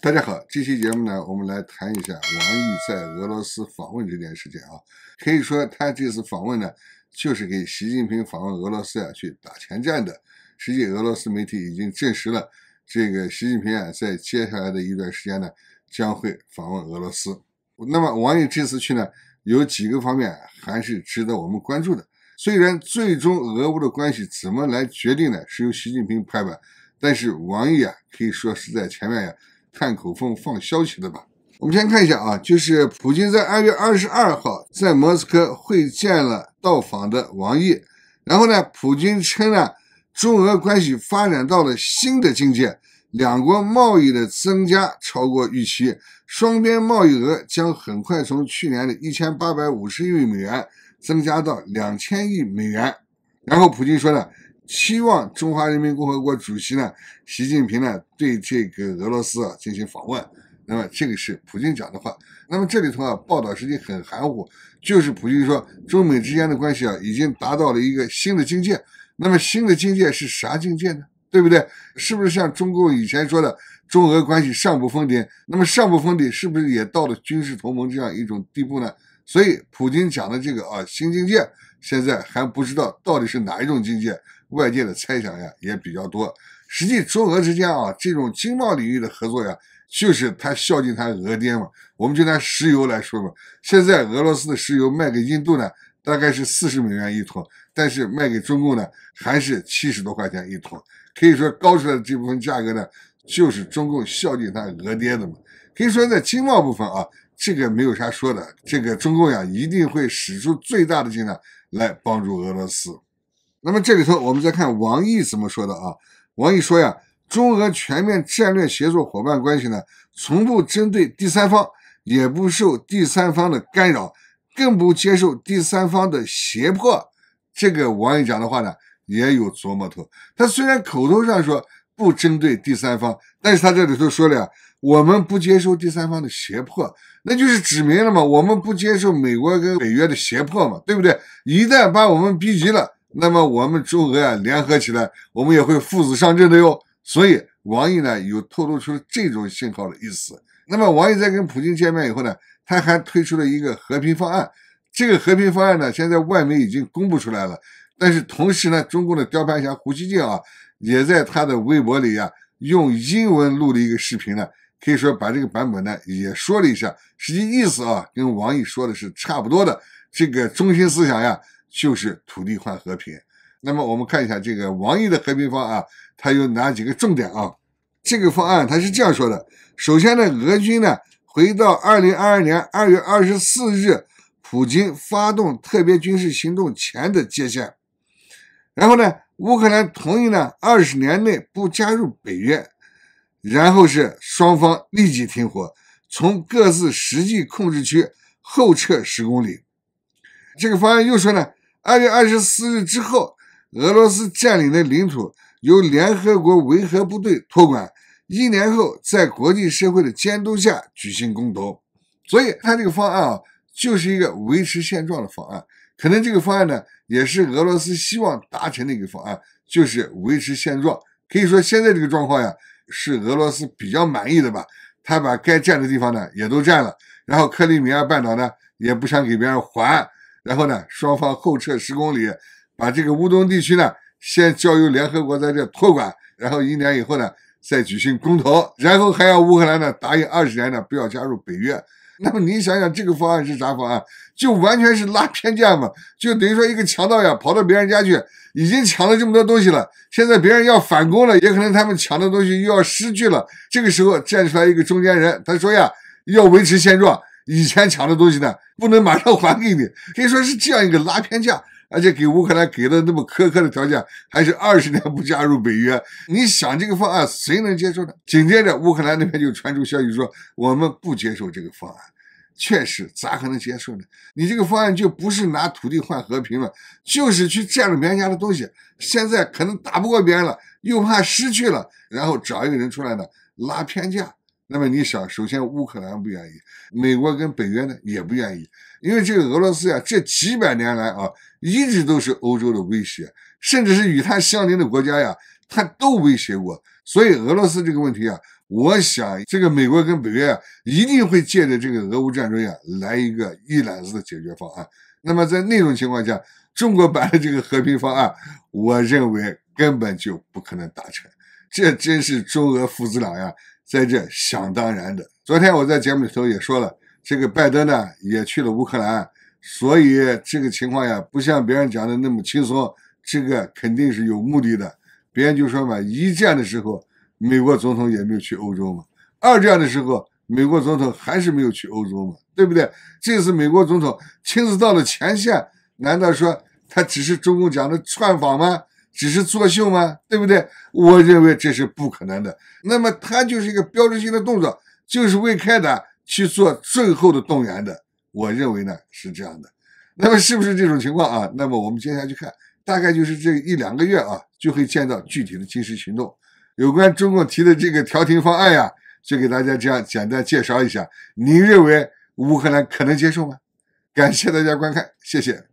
大家好，这期节目呢，我们来谈一下王毅在俄罗斯访问这件事情啊。可以说，他这次访问呢，就是给习近平访问俄罗斯啊去打前站的。实际，俄罗斯媒体已经证实了，这个习近平啊，在接下来的一段时间呢，将会访问俄罗斯。那么，王毅这次去呢，有几个方面还是值得我们关注的。虽然最终俄乌的关系怎么来决定呢，是由习近平拍板，但是王毅啊，可以说是在前面呀。看口风放消息的吧。我们先看一下啊，就是普京在二月二十二号在莫斯科会见了到访的王毅。然后呢，普京称呢，中俄关系发展到了新的境界，两国贸易的增加超过预期，双边贸易额将很快从去年的一千八百五十亿美元增加到两千亿美元。然后普京说呢，希望中华人民共和国主席呢，习近平呢对这个俄罗斯啊进行访问，那么这个是普京讲的话，那么这里头啊报道实际很含糊，就是普京说中美之间的关系啊已经达到了一个新的境界，那么新的境界是啥境界呢？对不对？是不是像中共以前说的中俄关系上不封顶？那么上不封顶是不是也到了军事同盟这样一种地步呢？所以普京讲的这个啊新境界，现在还不知道到底是哪一种境界。外界的猜想呀也比较多，实际中俄之间啊这种经贸领域的合作呀，就是他孝敬他俄爹嘛。我们就拿石油来说嘛，现在俄罗斯的石油卖给印度呢，大概是四十美元一桶，但是卖给中共呢还是七十多块钱一桶，可以说高出来的这部分价格呢，就是中共孝敬他俄爹的嘛。可以说在经贸部分啊，这个没有啥说的，这个中共呀一定会使出最大的劲呢来帮助俄罗斯。那么这里头，我们再看王毅怎么说的啊？王毅说呀，中俄全面战略协作伙伴关系呢，从不针对第三方，也不受第三方的干扰，更不接受第三方的胁迫。这个王毅讲的话呢，也有琢磨头。他虽然口头上说不针对第三方，但是他这里头说了呀，我们不接受第三方的胁迫，那就是指明了嘛，我们不接受美国跟北约的胁迫嘛，对不对？一旦把我们逼急了。那么我们中俄呀联合起来，我们也会父子上阵的哟。所以王毅呢有透露出这种信号的意思。那么王毅在跟普京见面以后呢，他还推出了一个和平方案。这个和平方案呢，现在外媒已经公布出来了。但是同时呢，中共的“雕牌侠”胡锡进啊，也在他的微博里啊，用英文录了一个视频呢，可以说把这个版本呢也说了一下。实际意思啊，跟王毅说的是差不多的。这个中心思想呀。就是土地换和平。那么我们看一下这个王毅的和平方案，它有哪几个重点啊？这个方案它是这样说的：首先呢，俄军呢回到二零二二年二月二十四日普京发动特别军事行动前的界限；然后呢，乌克兰同意呢二十年内不加入北约；然后是双方立即停火，从各自实际控制区后撤十公里。这个方案又说呢？二月二十四日之后，俄罗斯占领的领土由联合国维和部队托管，一年后在国际社会的监督下举行公投。所以，他这个方案啊，就是一个维持现状的方案。可能这个方案呢，也是俄罗斯希望达成的一个方案，就是维持现状。可以说，现在这个状况呀，是俄罗斯比较满意的吧？他把该占的地方呢，也都占了，然后克里米亚半岛呢，也不想给别人还。然后呢，双方后撤十公里，把这个乌东地区呢先交由联合国在这托管，然后一年以后呢再举行公投，然后还要乌克兰呢答应二十年呢不要加入北约。那么你想想这个方案是啥方案？就完全是拉偏架嘛！就等于说一个强盗呀跑到别人家去，已经抢了这么多东西了，现在别人要反攻了，也可能他们抢的东西又要失去了。这个时候站出来一个中间人，他说呀要维持现状。以前抢的东西呢，不能马上还给你，可以说是这样一个拉偏价，而且给乌克兰给的那么苛刻的条件，还是二十年不加入北约，你想这个方案谁能接受呢？紧接着乌克兰那边就传出消息说，我们不接受这个方案，确实咋可能接受呢？你这个方案就不是拿土地换和平了，就是去占了别人家的东西，现在可能打不过别人了，又怕失去了，然后找一个人出来呢拉偏价。那么你想，首先乌克兰不愿意，美国跟北约呢也不愿意，因为这个俄罗斯呀，这几百年来啊，一直都是欧洲的威胁，甚至是与它相邻的国家呀，它都威胁过。所以俄罗斯这个问题啊，我想这个美国跟北约啊，一定会借着这个俄乌战争呀，来一个一揽子的解决方案。那么在那种情况下，中国版的这个和平方案，我认为根本就不可能达成。这真是中俄父子俩呀。在这想当然的。昨天我在节目里头也说了，这个拜登呢也去了乌克兰，所以这个情况呀不像别人讲的那么轻松，这个肯定是有目的的。别人就说嘛，一战的时候美国总统也没有去欧洲嘛，二战的时候美国总统还是没有去欧洲嘛，对不对？这次美国总统亲自到了前线，难道说他只是中共讲的串访吗？只是作秀吗？对不对？我认为这是不可能的。那么他就是一个标志性的动作，就是为开打去做最后的动员的。我认为呢是这样的。那么是不是这种情况啊？那么我们接下去看，大概就是这一两个月啊，就会见到具体的军事行动。有关中共提的这个调停方案呀，就给大家这样简单介绍一下。您认为乌克兰可能接受吗？感谢大家观看，谢谢。